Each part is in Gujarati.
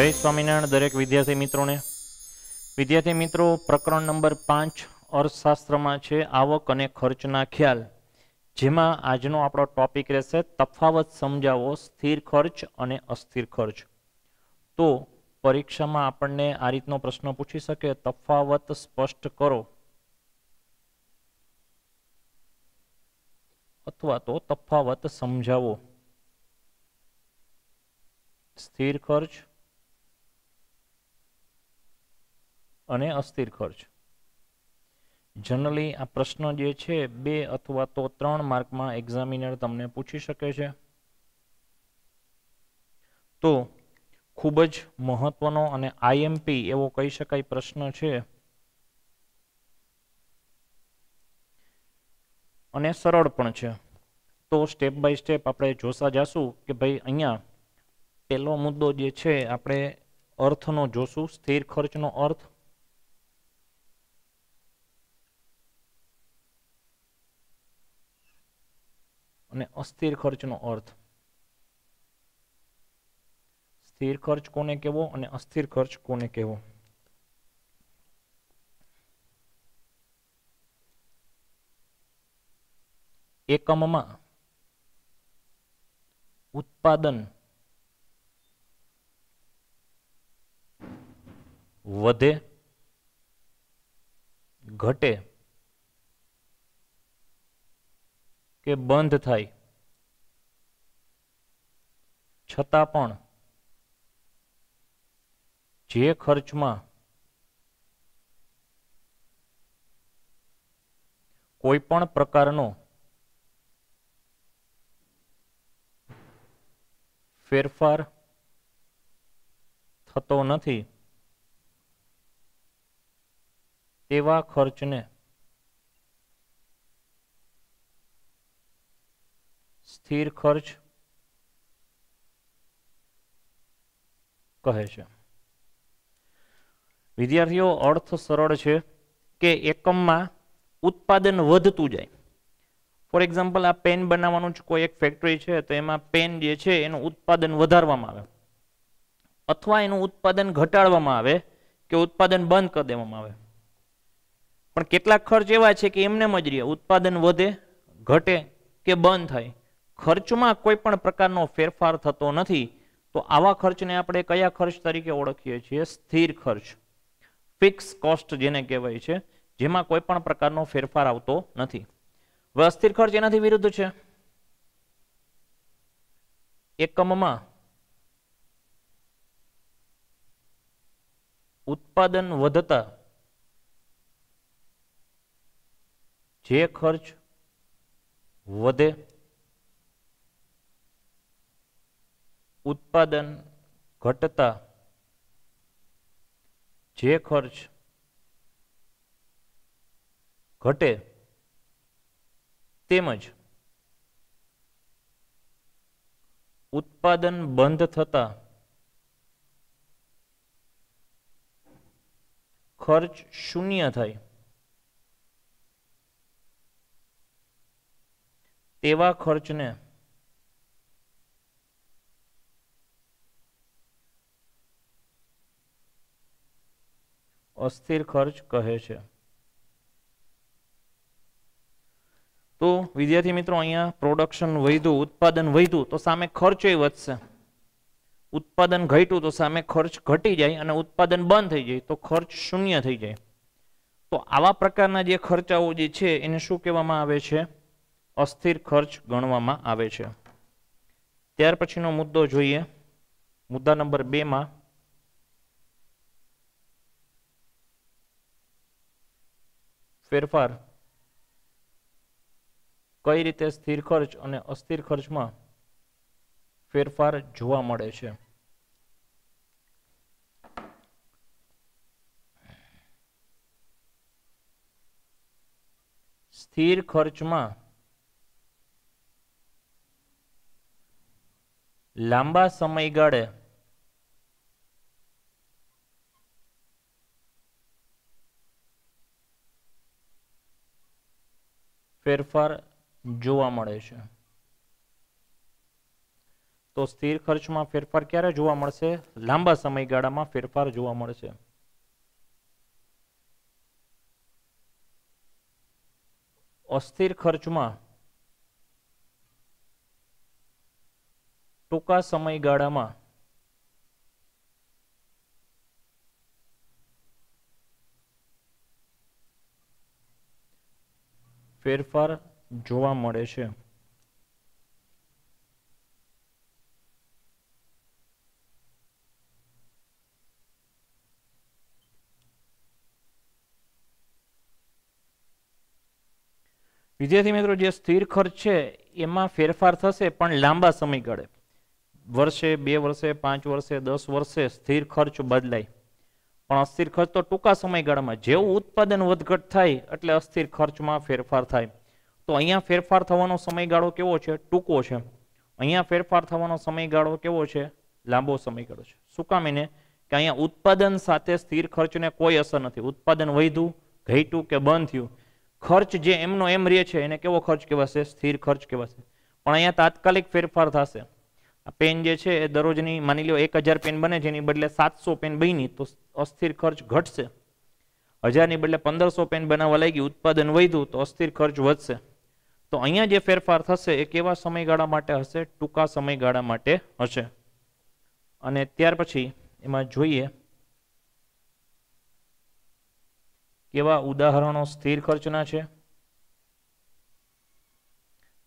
જય સ્વામિનારાયણ દરેક વિદ્યાર્થી મિત્રોને વિદ્યાર્થી મિત્રો પ્રકરણ નંબર પાંચ અર્થશાસ્ત્રમાં છે આવક અને ખર્ચના ખ્યાલ જેમાં આજનો આપણો ટોપિક રહેશે તફાવત સમજાવો સ્થિર ખર્ચ અને અસ્થિર ખર્ચ તો પરીક્ષામાં આપણને આ રીતનો પ્રશ્ન પૂછી શકે તફાવત સ્પષ્ટ કરો અથવા તો તફાવત સમજાવો સ્થિર ખર્ચ અને અસ્થિર ખર્ચ જનરલી આ પ્રશ્ન જે છે બે અથવા તો ત્રણ માર્કમાં એક્ઝામિનર તમને પૂછી શકે છે તો ખૂબ જ મહત્વનો અને આઈએમપી એવો કહી શકાય પ્રશ્ન છે અને સરળ પણ છે તો સ્ટેપ બાય સ્ટેપ આપણે જોતા જાશું કે ભાઈ અહીંયા પહેલો મુદ્દો જે છે આપણે અર્થનો જોશું સ્થિર ખર્ચનો અર્થ અને અસ્થિર ખર્ચનો અર્થ સ્થિર ખર્ચ કોને કહેવો અને અસ્થિર ખર્ચ કોને કહેવો એકમમાં ઉત્પાદન વધે ઘટે કે બંધ થાય છતાં પણ જે ખર્ચમાં કોઈ પણ પ્રકારનો ફેરફાર થતો નથી તેવા ખર્ચને સ્થિર ખર્ચ કહે છે વિદ્યાર્થીઓ અર્થ સરળ છે કે એકમમાં ઉત્પાદન વધતું જાય ફોર એક્ઝામ્પલ આ પેન બનાવવાનું જ કોઈ એક ફેક્ટરી છે તો એમાં પેન જે છે એનું ઉત્પાદન વધારવામાં આવે અથવા એનું ઉત્પાદન ઘટાડવામાં આવે કે ઉત્પાદન બંધ કરી દેવામાં આવે પણ કેટલાક ખર્ચ એવા છે કે એમને જ રહે ઉત્પાદન વધે ઘટે કે બંધ થાય ખર્ચમાં કોઈ પણ પ્રકારનો ફેરફાર થતો નથી તો આવા ખર્ચને આપણે કયા ખર્ચ તરીકે ઓળખીએ છીએ સ્થિર ખર્ચ ફિક્સ કોસ્ટ જેને કહેવાય છે જેમાં કોઈ પણ પ્રકારનો ફેરફાર આવતો નથી હવે અસ્થિર ખર્ચ એનાથી વિરુદ્ધ છે એકમમાં ઉત્પાદન વધતા જે ખર્ચ વધે ઉત્પાદન ઘટતા જે ખર્ચ ઘટે તેમજ ઉત્પાદન બંધ થતા ખર્ચ શૂન્ય થાય તેવા ખર્ચને અસ્થિર ખર્ચ કહે છે તો વિદ્યાર્થી મિત્રો અહીંયા પ્રોડક્શન વધ્યું ઉત્પાદન વધ્યું તો સામે ખર્ચે વધશે ઉત્પાદન ઘટ્યું તો સામે ખર્ચ ઘટી જાય અને ઉત્પાદન બંધ થઈ જાય તો ખર્ચ શૂન્ય થઈ જાય તો આવા પ્રકારના જે ખર્ચાઓ જે છે એને શું કહેવામાં આવે છે અસ્થિર ખર્ચ ગણવામાં આવે છે ત્યાર પછીનો મુદ્દો જોઈએ મુદ્દા નંબર બેમાં ફેરફાર કઈ રીતે સ્થિર ખર્ચ અને અસ્થિર ખર્ચમાં ફેરફાર જોવા મળે છે સ્થિર ખર્ચમાં લાંબા સમયગાળે ફેરફાર જોવા મળે છે તો સ્થિર ખર્ચમાં ફેરફાર ક્યારે જોવા મળશે લાંબા સમયગાળામાં ફેરફાર જોવા મળશે અસ્થિર ખર્ચમાં ટૂંકા સમયગાળામાં ફેરફાર જોવા મળે છે વિદ્યાર્થી મિત્રો જે સ્થિર ખર્ચ છે એમાં ફેરફાર થશે પણ લાંબા સમયગાળે વર્ષે બે વર્ષે પાંચ વર્ષે દસ વર્ષે સ્થિર ખર્ચ બદલાય પણ અસ્થિર ખર્ચ તો ટૂંકા સમયગાળામાં જેવું ઉત્પાદન વધઘટ થાય એટલે અસ્થિર ખર્ચમાં ફેરફાર થાય તો અહીંયા ફેરફાર થવાનો સમયગાળો કેવો છે ટૂંકો છે અહીંયા ફેરફાર થવાનો સમયગાળો કેવો છે લાંબો સમયગાળો છે શું કામ એને કે અહીંયા ઉત્પાદન સાથે સ્થિર ખર્ચને કોઈ અસર નથી ઉત્પાદન વધ્યું ઘટ્યું કે બંધ થયું ખર્ચ જે એમનો એમ રહે છે એને કેવો ખર્ચ કહેવાશે સ્થિર ખર્ચ કહેવાશે પણ અહીંયા તાત્કાલિક ફેરફાર થશે પેન જે છે એ દરરોજની માની લો એક હજાર પેન બને છે એની બદલે સાતસો પેન બની તો અસ્થિર ખર્ચ ઘટશે હજારની બદલે પંદરસો પેન બનાવવા લાગી ઉત્પાદન વધ્યું તો અસ્થિર ખર્ચ વધશે તો અહીંયા જે ફેરફાર થશે એ કેવા સમયગાળા માટે હશે ટૂંકા સમયગાળા માટે હશે અને ત્યાર પછી એમાં જોઈએ કેવા ઉદાહરણો સ્થિર ખર્ચના છે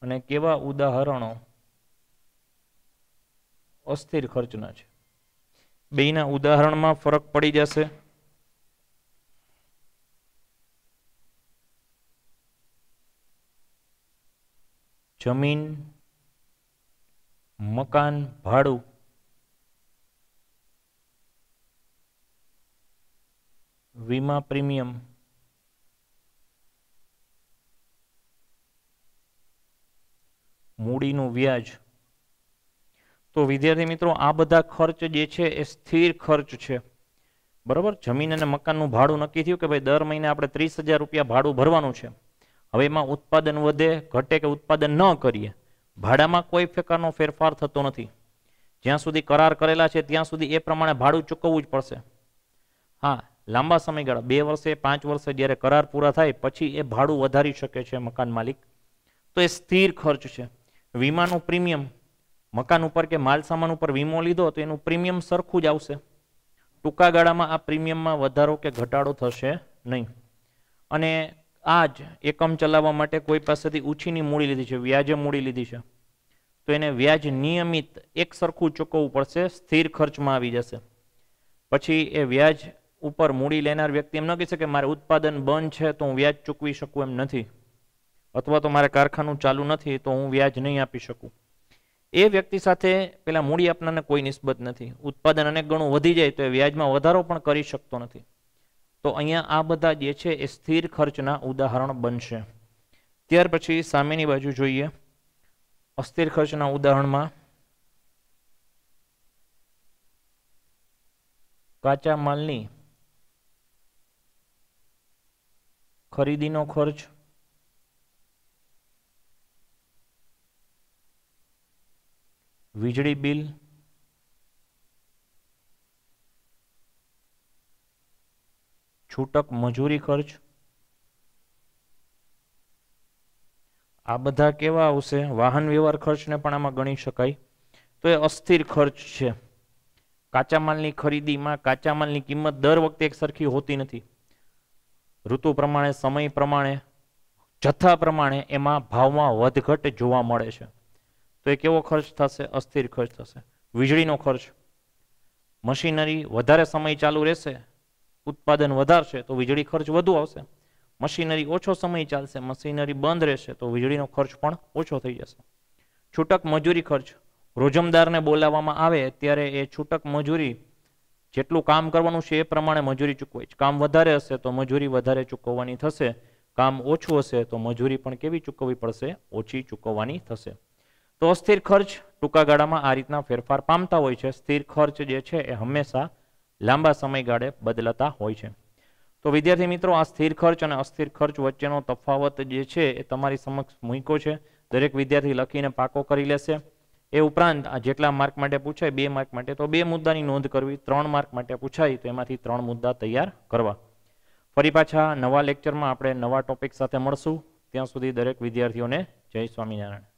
અને કેવા ઉદાહરણો અસ્થિર ખર્ચના છે બેના ઉદાહરણમાં ફરક પડી જશે જમીન મકાન ભાડું વીમા પ્રીમિયમ મૂડીનું વ્યાજ તો વિદ્યાર્થી મિત્રો આ બધા ખર્ચ જે છે એ સ્થિર ખર્ચ છે બરાબર જમીન અને મકાનનું ભાડું નક્કી થયું કે ભાઈ દર મહિને આપણે ત્રીસ હજાર રૂપિયા ભાડું ભરવાનું છે હવે એમાં ઉત્પાદન વધે ઘટે કે ઉત્પાદન ન કરીએ ભાડામાં કોઈ પ્રકારનો ફેરફાર થતો નથી જ્યાં સુધી કરાર કરેલા છે ત્યાં સુધી એ પ્રમાણે ભાડું ચૂકવવું જ પડશે હા લાંબા સમયગાળા બે વર્ષે પાંચ વર્ષે જ્યારે કરાર પૂરા થાય પછી એ ભાડું વધારી શકે છે મકાન માલિક તો એ સ્થિર ખર્ચ છે વીમાનું પ્રીમિયમ મકાન ઉપર કે માલ સામાન ઉપર વીમો લીધો તો એનું પ્રીમિયમ સરખું જ આવશે ટૂંકા ગાળામાં આ પ્રીમિયમમાં વધારો કે ઘટાડો થશે નહીં અને આ જ એકમ ચલાવવા માટે કોઈ પાસેથી ઉછીની મૂડી લીધી છે વ્યાજે મૂડી લીધી છે તો એને વ્યાજ નિયમિત એક સરખું ચૂકવવું પડશે સ્થિર ખર્ચમાં આવી જશે પછી એ વ્યાજ ઉપર મૂડી લેનાર વ્યક્તિ એમ ન કહી શકે મારે ઉત્પાદન બંધ છે તો હું વ્યાજ ચૂકવી શકું એમ નથી અથવા તો મારે કારખાનું ચાલુ નથી તો હું વ્યાજ નહીં આપી શકું એ વ્યક્તિ સાથે પેલા મૂડી આપનારને કોઈ નિસ્બત નથી ઉત્પાદન અનેક ગણું વધી જાય તો એ વ્યાજમાં વધારો પણ કરી શકતો નથી તો અહીંયા આ બધા જે છે એ સ્થિર ખર્ચના ઉદાહરણ બનશે ત્યાર પછી સામેની બાજુ જોઈએ અસ્થિર ખર્ચના ઉદાહરણમાં કાચા માલની ખરીદીનો ખર્ચ વીજળી બિલ છૂટક મજૂરી ખર્ચ આ બધા કેવા આવશે વાહન વ્યવહાર ખર્ચને પણ આમાં ગણી શકાય તો એ અસ્થિર ખર્ચ છે કાચા માલની ખરીદીમાં કાચા માલની કિંમત દર વખતે એક સરખી હોતી નથી ઋતુ પ્રમાણે સમય પ્રમાણે જથ્થા પ્રમાણે એમાં ભાવમાં વધઘટ જોવા મળે છે તો એ કેવો ખર્ચ થશે અસ્થિર ખર્ચ થશે વીજળીનો ખર્ચ મશીનરી વધારે સમય ચાલુ રહેશે ઉત્પાદન વધારશે તો વીજળી ખર્ચ વધુ આવશે મશીનરી ઓછો સમય ચાલશે મશીનરી બંધ રહેશે તો વીજળીનો ખર્ચ પણ ઓછો થઈ જશે છૂટક મજૂરી ખર્ચ રોજમદારને બોલાવવામાં આવે ત્યારે એ છૂટક મજૂરી જેટલું કામ કરવાનું છે એ પ્રમાણે મજૂરી ચૂકવે છે કામ વધારે હશે તો મજૂરી વધારે ચૂકવવાની થશે કામ ઓછું હશે તો મજૂરી પણ કેવી ચૂકવવી પડશે ઓછી ચૂકવવાની થશે તો અસ્થિર ખર્ચ ટૂંકા ગાળામાં આ રીતના ફેરફાર પામતા હોય છે સ્થિર ખર્ચ જે છે એ હંમેશા લાંબા સમયગાળે બદલાતા હોય છે તો વિદ્યાર્થી મિત્રો આ સ્થિર ખર્ચ અને અસ્થિર ખર્ચ વચ્ચેનો તફાવત જે છે એ તમારી સમક્ષ મૂક્યો છે દરેક વિદ્યાર્થી લખીને પાકો કરી લેશે એ ઉપરાંત આ જેટલા માર્ક માટે પૂછાય બે માર્ક માટે તો બે મુદ્દાની નોંધ કરવી ત્રણ માર્ક માટે પૂછાય તો એમાંથી ત્રણ મુદ્દા તૈયાર કરવા ફરી પાછા નવા લેક્ચરમાં આપણે નવા ટોપિક સાથે મળશું ત્યાં સુધી દરેક વિદ્યાર્થીઓને જય સ્વામિનારાયણ